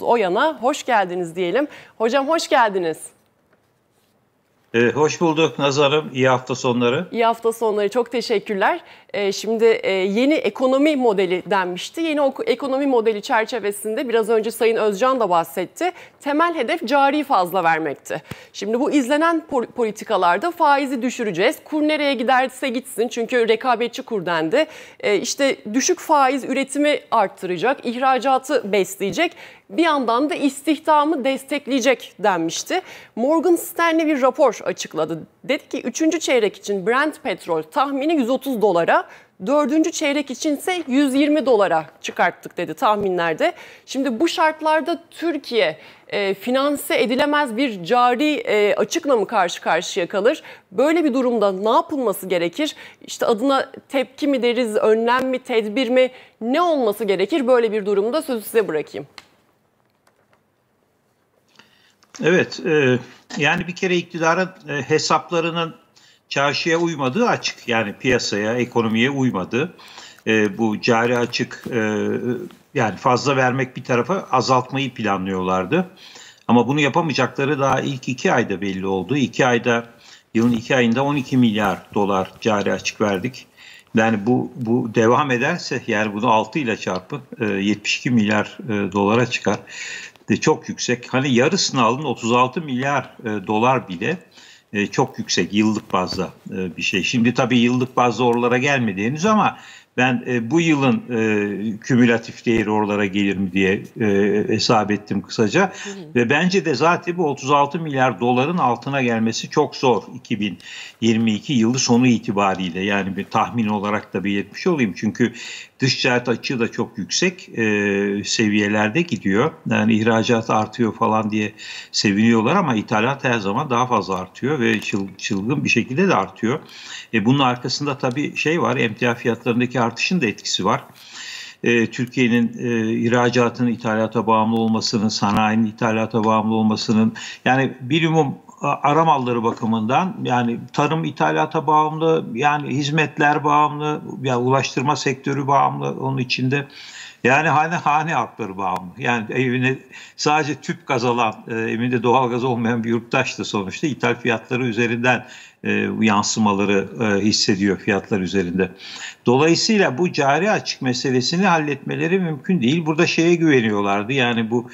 o yana hoş geldiniz diyelim. Hocam hoş geldiniz. Ee, hoş bulduk Nazarım. İyi hafta sonları. İyi hafta sonları. Çok teşekkürler. E, şimdi e, yeni ekonomi modeli denmişti. Yeni ekonomi modeli çerçevesinde biraz önce Sayın Özcan da bahsetti. Temel hedef cari fazla vermekti. Şimdi bu izlenen politikalarda faizi düşüreceğiz. Kur nereye giderse gitsin çünkü rekabetçi kur dendi. E, düşük faiz üretimi arttıracak, ihracatı besleyecek bir yandan da istihdamı destekleyecek denmişti. Morgan Stanley bir rapor açıkladı. Dedi ki 3. çeyrek için Brent petrol tahmini 130 dolara, Dördüncü çeyrek içinse 120 dolara çıkarttık dedi tahminlerde. Şimdi bu şartlarda Türkiye e, finanse edilemez bir cari e, açıkla mı karşı karşıya kalır? Böyle bir durumda ne yapılması gerekir? İşte adına tepki mi deriz, önlem mi, tedbir mi? Ne olması gerekir böyle bir durumda? Sözü size bırakayım. Evet, e, yani bir kere iktidarın e, hesaplarının çarşıya uymadığı açık. Yani piyasaya, ekonomiye uymadı. E, bu cari açık e, yani fazla vermek bir tarafa azaltmayı planlıyorlardı. Ama bunu yapamayacakları daha ilk iki ayda belli oldu. İki ayda yılın iki ayında 12 milyar dolar cari açık verdik. Yani bu bu devam ederse yani bunu 6 ile çarpın 72 e, milyar e, dolara çıkar. De çok yüksek. Hani yarısını alın 36 milyar e, dolar bile e, çok yüksek yıllık bazda e, bir şey. Şimdi tabii yıllık bazda oralara gelmedi ama ben e, bu yılın e, kümülatif değeri oralara gelir mi diye e, hesap ettim kısaca. Hı hı. Ve bence de zaten bu 36 milyar doların altına gelmesi çok zor 2022 yılı sonu itibariyle. Yani bir tahmin olarak da belirtmiş olayım. Çünkü dış ticaret açığı da çok yüksek e, seviyelerde gidiyor. Yani ihracat artıyor falan diye seviniyorlar ama ithalat her zaman daha fazla artıyor ve çılgın bir şekilde de artıyor. E, bunun arkasında tabii şey var emtia fiyatlarındaki faizlerdeki artışın da etkisi var. Ee, Türkiye'nin e, ihracatının ithalata bağımlı olmasının, sanayinin ithalata bağımlı olmasının yani bilimum ara malları bakımından yani tarım ithalata bağımlı yani hizmetler bağımlı yani ulaştırma sektörü bağımlı onun içinde yani hani hane hakları bağımlı. Yani evine sadece tüp gaz alan, e, evinde doğal gaz olmayan bir yurttaş da sonuçta ithal fiyatları üzerinden e, yansımaları e, hissediyor fiyatlar üzerinde. Dolayısıyla bu cari açık meselesini halletmeleri mümkün değil. Burada şeye güveniyorlardı. Yani bu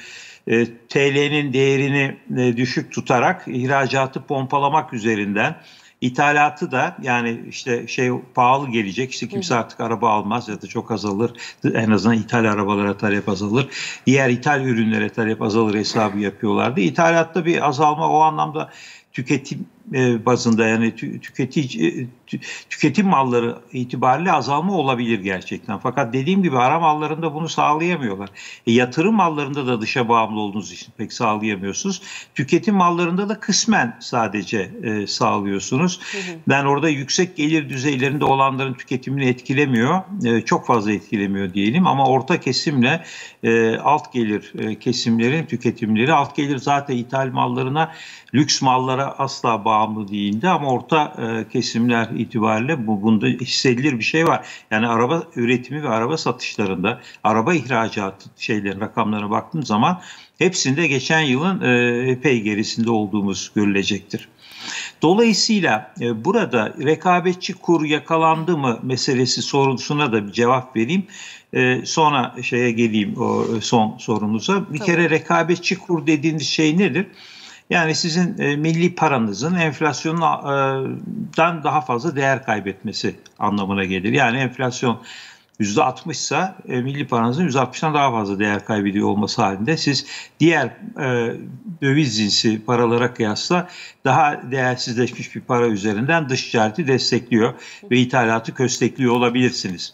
e, TL'nin değerini e, düşük tutarak ihracatı pompalamak üzerinden İthalatı da yani işte şey pahalı gelecek işte kimse artık araba almaz ya da çok azalır en azından ithal arabalara talep azalır diğer ithal ürünlere talep azalır hesabı yapıyorlardı. İthalatta bir azalma o anlamda tüketim e, bazında yani tüketici e, tüketim malları itibariyle azalma olabilir gerçekten. Fakat dediğim gibi ara mallarında bunu sağlayamıyorlar. E, yatırım mallarında da dışa bağımlı olduğunuz için pek sağlayamıyorsunuz. Tüketim mallarında da kısmen sadece e, sağlıyorsunuz. Hı hı. Ben orada yüksek gelir düzeylerinde olanların tüketimini etkilemiyor. E, çok fazla etkilemiyor diyelim ama orta kesimle e, alt gelir e, kesimlerin tüketimleri alt gelir zaten ithal mallarına lüks mallara asla bağlı bağımlı değildi ama orta e, kesimler itibariyle bu bunda hissedilir bir şey var. Yani araba üretimi ve araba satışlarında araba ihracatı şeylerin rakamlarına baktığım zaman hepsinde geçen yılın e, epey gerisinde olduğumuz görülecektir. Dolayısıyla e, burada rekabetçi kur yakalandı mı meselesi sorusuna da bir cevap vereyim. E, sonra şeye geleyim o son sorunuza. Bir Tabii. kere rekabetçi kur dediğiniz şey nedir? Yani sizin e, milli paranızın enflasyondan daha fazla değer kaybetmesi anlamına gelir. Yani enflasyon %60 ise e, milli paranızın %60'dan daha fazla değer kaybediyor olması halinde siz diğer e, döviz cinsi paralara kıyasla daha değersizleşmiş bir para üzerinden dış ticareti destekliyor ve ithalatı köstekliyor olabilirsiniz.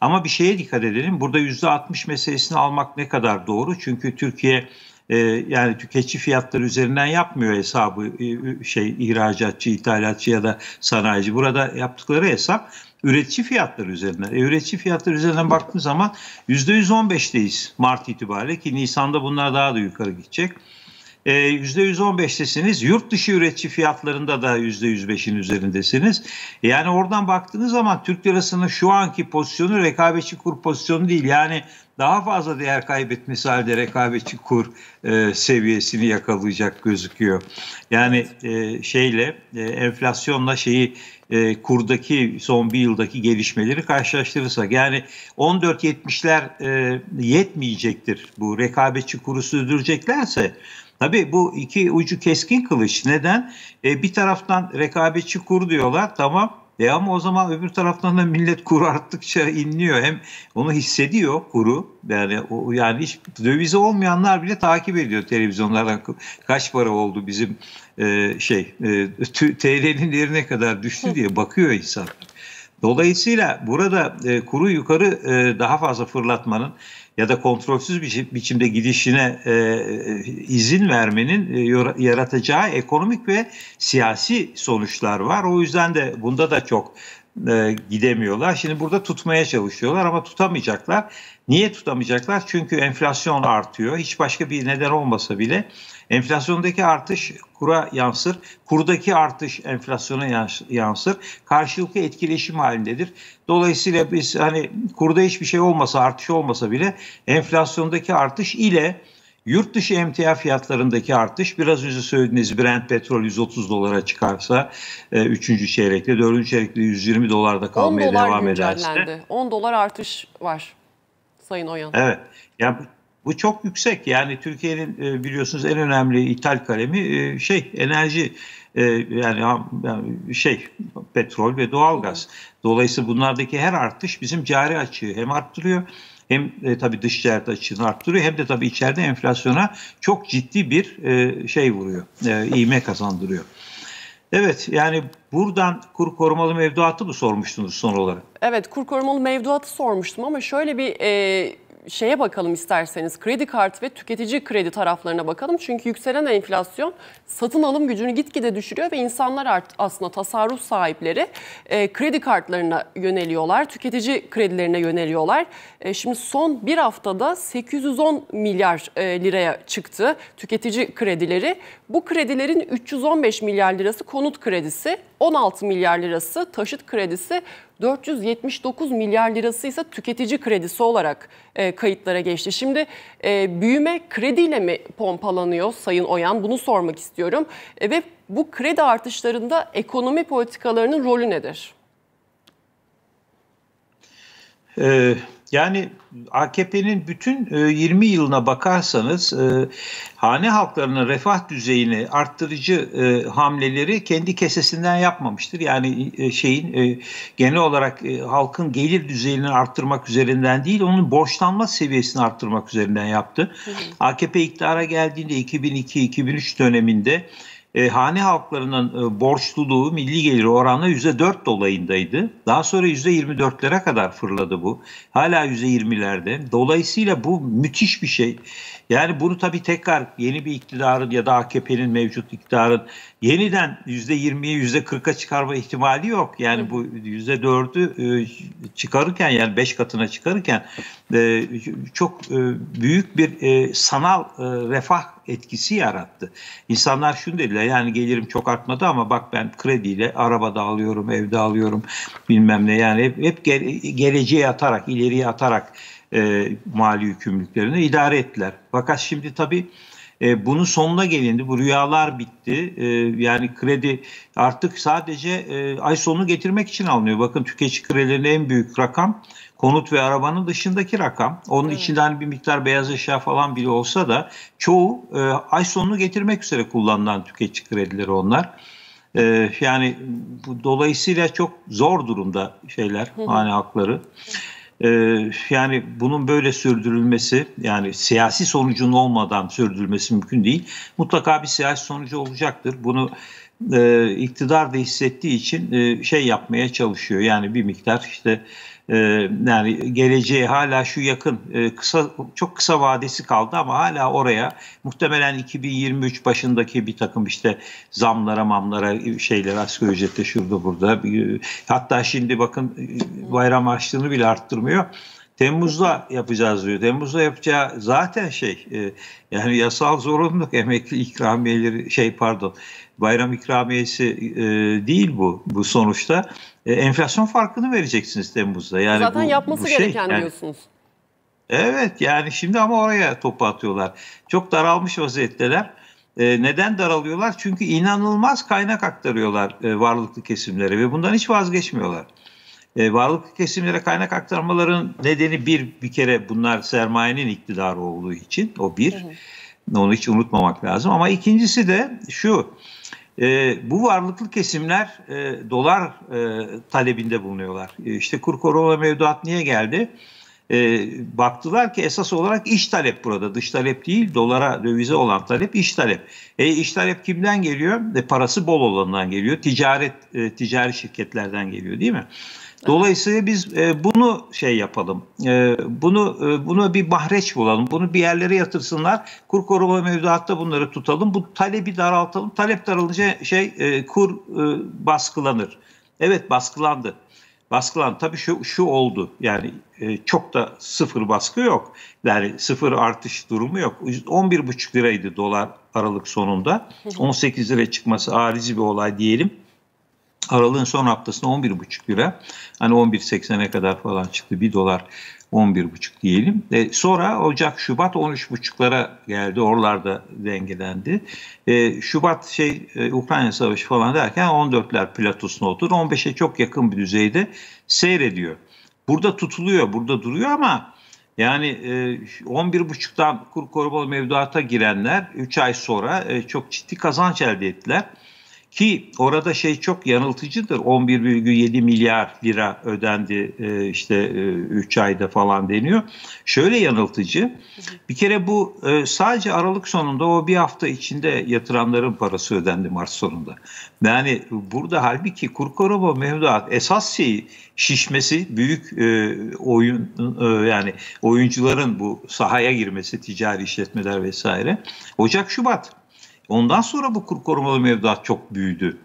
Ama bir şeye dikkat edelim. Burada %60 meselesini almak ne kadar doğru? Çünkü Türkiye e, yani tüketici fiyatları üzerinden yapmıyor hesabı e, şey ihracatçı, ithalatçı ya da sanayici. Burada yaptıkları hesap üretici fiyatları üzerinden. E, üretici fiyatları üzerinden baktığımız zaman %115'teyiz Mart itibariyle ki Nisan'da bunlar daha da yukarı gidecek e, ee, %115'tesiniz. Yurt dışı üretici fiyatlarında da %105'in üzerindesiniz. Yani oradan baktığınız zaman Türk lirasının şu anki pozisyonu rekabetçi kur pozisyonu değil. Yani daha fazla değer kaybetmesi halde rekabetçi kur e, seviyesini yakalayacak gözüküyor. Yani e, şeyle e, enflasyonla şeyi e, kurdaki son bir yıldaki gelişmeleri karşılaştırırsak yani 14.70'ler e, yetmeyecektir bu rekabetçi kuru sürdüreceklerse Tabii bu iki ucu keskin kılıç. Neden? E, bir taraftan rekabetçi kur diyorlar. Tamam. E ama o zaman öbür taraftan da millet kuru arttıkça inliyor. Hem onu hissediyor kuru. Yani o, yani hiç dövizi olmayanlar bile takip ediyor televizyonlardan. Kaç para oldu bizim e, şey e, TL'nin yerine kadar düştü diye bakıyor insan. Dolayısıyla burada e, kuru yukarı e, daha fazla fırlatmanın ya da kontrolsüz bir biçimde gidişine e, e, izin vermenin e, yaratacağı ekonomik ve siyasi sonuçlar var. O yüzden de bunda da çok e, gidemiyorlar. Şimdi burada tutmaya çalışıyorlar ama tutamayacaklar. Niye tutamayacaklar? Çünkü enflasyon artıyor. Hiç başka bir neden olmasa bile Enflasyondaki artış kura yansır. Kurdaki artış enflasyona yansır. Karşılıklı etkileşim halindedir. Dolayısıyla biz hani kurda hiçbir şey olmasa artış olmasa bile enflasyondaki artış ile Yurt dışı emtia fiyatlarındaki artış biraz önce söylediğiniz Brent petrol 130 dolara çıkarsa 3. E, çeyrekte 4. çeyrekte 120 dolarda kalmaya dolar devam ederse. 10 dolar artış var Sayın Oyan. Evet yani bu çok yüksek. Yani Türkiye'nin e, biliyorsunuz en önemli ithal kalemi e, şey enerji e, yani şey petrol ve doğalgaz. Dolayısıyla bunlardaki her artış bizim cari açığı hem arttırıyor hem e, tabii dış ticaret açığını arttırıyor hem de tabii içeride enflasyona çok ciddi bir e, şey vuruyor. E, iğme kazandırıyor. Evet yani buradan kur korumalı mevduatı mı sormuştunuz son olarak? Evet kur korumalı mevduatı sormuştum ama şöyle bir e, şeye bakalım isterseniz kredi kart ve tüketici kredi taraflarına bakalım. Çünkü yükselen enflasyon satın alım gücünü gitgide düşürüyor ve insanlar art, aslında tasarruf sahipleri e, kredi kartlarına yöneliyorlar, tüketici kredilerine yöneliyorlar. E, şimdi son bir haftada 810 milyar e, liraya çıktı tüketici kredileri. Bu kredilerin 315 milyar lirası konut kredisi, 16 milyar lirası taşıt kredisi, 479 milyar lirası ise tüketici kredisi olarak e, kayıtlara geçti. Şimdi e, büyüme krediyle mi pompalanıyor Sayın Oyan? Bunu sormak istiyorum. E, ve bu kredi artışlarında ekonomi politikalarının rolü nedir? Evet yani AKP'nin bütün 20 e, yılına bakarsanız e, hane halklarının refah düzeyini arttırıcı e, hamleleri kendi kesesinden yapmamıştır. Yani şeyin genel olarak halkın gelir düzeyini arttırmak üzerinden değil, onun borçlanma seviyesini arttırmak üzerinden yaptı. Hı hı. AKP iktidara geldiğinde 2002-2003 döneminde e, hane halklarının e, borçluluğu milli geliri oranla %4 dolayındaydı. Daha sonra %24'lere kadar fırladı bu. Hala %20'lerde. Dolayısıyla bu müthiş bir şey. Yani bunu tabii tekrar yeni bir iktidarın ya da AKP'nin mevcut iktidarın yeniden %20'ye %40'a çıkarma ihtimali yok. Yani Hı. bu %4'ü e, çıkarırken yani 5 katına çıkarırken e, çok e, büyük bir sanal refah etkisi yarattı. İnsanlar şunu dediler yani gelirim çok artmadı ama bak ben krediyle araba da alıyorum, evde alıyorum bilmem ne yani hep, hep geleceğe atarak, ileriye atarak e, mali yükümlülüklerini idare ettiler. Fakat şimdi tabii e, bunun sonuna gelindi. Bu rüyalar bitti. E, yani kredi artık sadece e, ay sonunu getirmek için alınıyor. Bakın tüketici kredilerinin en büyük rakam konut ve arabanın dışındaki rakam. Onun evet. içinde bir miktar beyaz eşya falan bile olsa da çoğu e, ay sonunu getirmek üzere kullanılan tüketici kredileri onlar. E, yani bu, dolayısıyla çok zor durumda şeyler, mani hakları. Ee, yani bunun böyle sürdürülmesi yani siyasi sonucun olmadan sürdürülmesi mümkün değil. Mutlaka bir siyasi sonucu olacaktır. Bunu e, iktidar da hissettiği için e, şey yapmaya çalışıyor. Yani bir miktar işte ee, yani geleceği hala şu yakın ee, kısa çok kısa vadesi kaldı ama hala oraya muhtemelen 2023 başındaki bir takım işte zamlara mamlara şeyler asgari ücrette şurada burada hatta şimdi bakın e, bayram açlığını bile arttırmıyor. Temmuz'da yapacağız diyor. Temmuz'da yapacağı zaten şey e, yani yasal zorunluluk emekli ikramiyeleri şey pardon bayram ikramiyesi e, değil bu bu sonuçta. E, enflasyon farkını vereceksiniz Temmuz'da. Yani zaten bu, yapması bu şey, gereken yani, diyorsunuz. Evet yani şimdi ama oraya topu atıyorlar. Çok daralmış vaziyetteler. E, neden daralıyorlar? Çünkü inanılmaz kaynak aktarıyorlar e, varlıklı kesimlere ve bundan hiç vazgeçmiyorlar. E, varlıklı kesimlere kaynak aktarmaların nedeni bir bir kere bunlar sermayenin iktidarı olduğu için o bir. Hı hı. Onu hiç unutmamak lazım ama ikincisi de şu. E, bu varlıklı kesimler e, dolar e, talebinde bulunuyorlar. E, işte kur korona mevduat niye geldi? e, baktılar ki esas olarak iş talep burada. Dış talep değil, dolara, dövize olan talep iş talep. E, iş talep kimden geliyor? E, parası bol olandan geliyor. Ticaret e, ticari şirketlerden geliyor değil mi? Dolayısıyla biz e, bunu şey yapalım. E, bunu e, bunu bir bahreç bulalım. Bunu bir yerlere yatırsınlar. Kur koruma mevduatta bunları tutalım. Bu talebi daraltalım. Talep daralınca şey e, kur e, baskılanır. Evet baskılandı baskılan tabii şu, şu oldu yani e, çok da sıfır baskı yok yani sıfır artış durumu yok 11,5 liraydı dolar Aralık sonunda 18 lira çıkması arizi bir olay diyelim Aralığın son haftasında 11,5 lira hani 11.80'e kadar falan çıktı 1 dolar 11,5 diyelim. E, sonra Ocak, Şubat 13,5'lara geldi. Oralarda dengelendi. E, Şubat şey e, Ukrayna Savaşı falan derken 14'ler platosuna otur. 15'e çok yakın bir düzeyde seyrediyor. Burada tutuluyor, burada duruyor ama yani e, 11,5'tan kur korumalı mevduata girenler 3 ay sonra e, çok ciddi kazanç elde ettiler. Ki orada şey çok yanıltıcıdır. 11,7 milyar lira ödendi e, işte 3 e, ayda falan deniyor. Şöyle yanıltıcı. Bir kere bu e, sadece Aralık sonunda o bir hafta içinde yatıranların parası ödendi Mart sonunda. Yani burada halbuki kur koruma mevduat esas şeyi şişmesi büyük oyun yani oyuncuların bu sahaya girmesi ticari işletmeler vesaire. Ocak Şubat Ondan sonra bu kur korumalı mevduat çok büyüdü.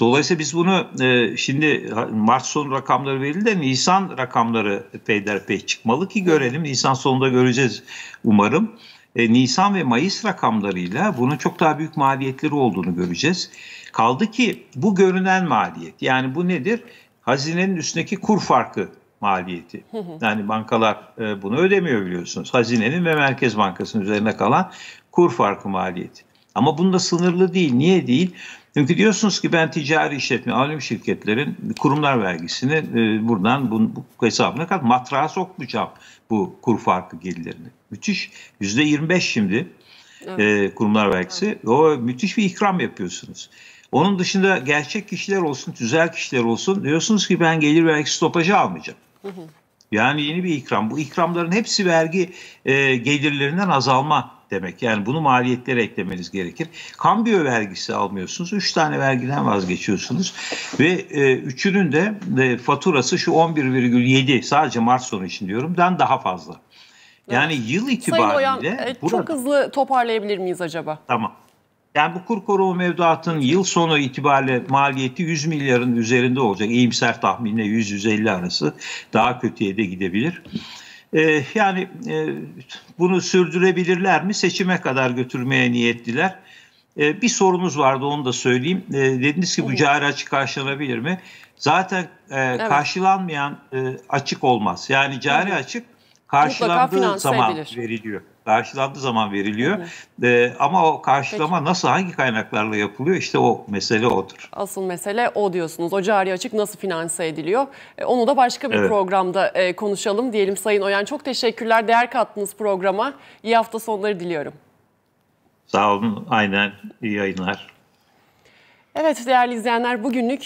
Dolayısıyla biz bunu e, şimdi Mart sonu rakamları verildi de Nisan rakamları peyderpey çıkmalı ki görelim. Nisan sonunda göreceğiz umarım. E, Nisan ve Mayıs rakamlarıyla bunun çok daha büyük maliyetleri olduğunu göreceğiz. Kaldı ki bu görünen maliyet yani bu nedir? Hazinenin üstündeki kur farkı maliyeti. Yani bankalar e, bunu ödemiyor biliyorsunuz. Hazinenin ve Merkez Bankası'nın üzerine kalan kur farkı maliyeti. Ama bunda sınırlı değil. Niye değil? Çünkü diyorsunuz ki ben ticari işletme, alüm şirketlerin kurumlar vergisini e, buradan bu, bu hesabına kat matrağa sokmayacağım bu kur farkı gelirlerini. Müthiş. Yüzde 25 şimdi evet. e, kurumlar vergisi. Evet. O müthiş bir ikram yapıyorsunuz. Onun dışında gerçek kişiler olsun, tüzel kişiler olsun diyorsunuz ki ben gelir vergisi stopajı almayacağım. Hı hı. Yani yeni bir ikram. Bu ikramların hepsi vergi e, gelirlerinden azalma demek. Yani bunu maliyetlere eklemeniz gerekir. Kambiyo vergisi almıyorsunuz. Üç tane vergiden vazgeçiyorsunuz. Ve e, üçünün de e, faturası şu 11,7 sadece Mart sonu için diyorum. Dan daha fazla. Yani evet. yıl itibariyle... Sayın Oyan, e, burada... çok hızlı toparlayabilir miyiz acaba? Tamam. Yani bu kur korumu mevduatın yıl sonu itibariyle maliyeti 100 milyarın üzerinde olacak. İyimser tahminle 100-150 arası daha kötüye de gidebilir. Ee, yani e, bunu sürdürebilirler mi? Seçime kadar götürmeye niyetliler. E, bir sorunuz vardı onu da söyleyeyim. E, dediniz ki bu cari açık karşılanabilir mi? Zaten e, evet. karşılanmayan e, açık olmaz. Yani cari evet. açık karşılandığı zaman veriliyor. Karşılandığı zaman veriliyor. Ee, ama o karşılama Peki. nasıl hangi kaynaklarla yapılıyor? İşte o mesele odur. Asıl mesele o diyorsunuz. O cari açık nasıl finanse ediliyor? Ee, onu da başka bir evet. programda e, konuşalım diyelim Sayın Oyan. Çok teşekkürler. Değer kattınız programa. İyi hafta sonları diliyorum. Sağ olun. Aynen. İyi yayınlar. Evet değerli izleyenler bugünlük